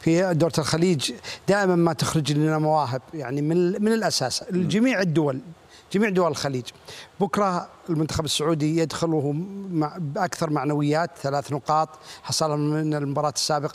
في دوره الخليج دائما ما تخرج لنا مواهب يعني من من الاساس جميع الدول جميع دول الخليج بكرة المنتخب السعودي يدخل وهو مع بأكثر معنويات ثلاث نقاط حصل من المباراة السابقة